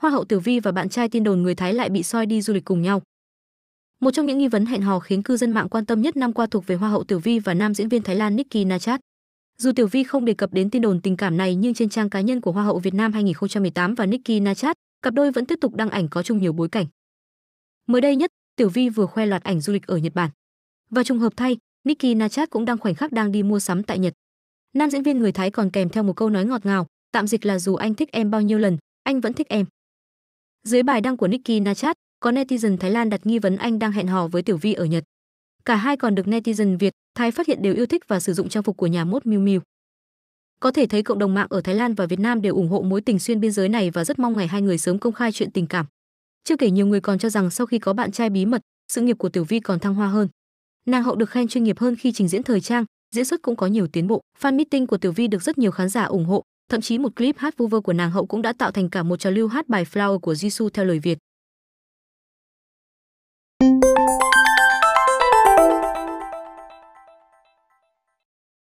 Hoa hậu Tiểu Vi và bạn trai tin đồn người Thái lại bị soi đi du lịch cùng nhau. Một trong những nghi vấn hẹn hò khiến cư dân mạng quan tâm nhất năm qua thuộc về Hoa hậu Tiểu Vi và nam diễn viên Thái Lan Nicky Nachat. Dù Tiểu Vi không đề cập đến tin đồn tình cảm này nhưng trên trang cá nhân của Hoa hậu Việt Nam 2018 và Nicky Nachat, cặp đôi vẫn tiếp tục đăng ảnh có chung nhiều bối cảnh. Mới đây nhất, Tiểu Vi vừa khoe loạt ảnh du lịch ở Nhật Bản. Và trùng hợp thay, Nicky Nachat cũng đang khoảnh khắc đang đi mua sắm tại Nhật. Nam diễn viên người Thái còn kèm theo một câu nói ngọt ngào, tạm dịch là dù anh thích em bao nhiêu lần, anh vẫn thích em. Dưới bài đăng của Nicki Nachat, có netizen Thái Lan đặt nghi vấn anh đang hẹn hò với Tiểu Vi ở Nhật. Cả hai còn được netizen Việt, Thái phát hiện đều yêu thích và sử dụng trang phục của nhà mốt Miu Miu. Có thể thấy cộng đồng mạng ở Thái Lan và Việt Nam đều ủng hộ mối tình xuyên biên giới này và rất mong ngày hai người sớm công khai chuyện tình cảm. Chưa kể nhiều người còn cho rằng sau khi có bạn trai bí mật, sự nghiệp của Tiểu Vi còn thăng hoa hơn. Nàng hậu được khen chuyên nghiệp hơn khi trình diễn thời trang, diễn xuất cũng có nhiều tiến bộ. Fan meeting của Tiểu Vi được rất nhiều khán giả ủng hộ, Thậm chí một clip hát vu vơ của nàng hậu cũng đã tạo thành cả một trào lưu hát bài Flower của Jisoo theo lời Việt.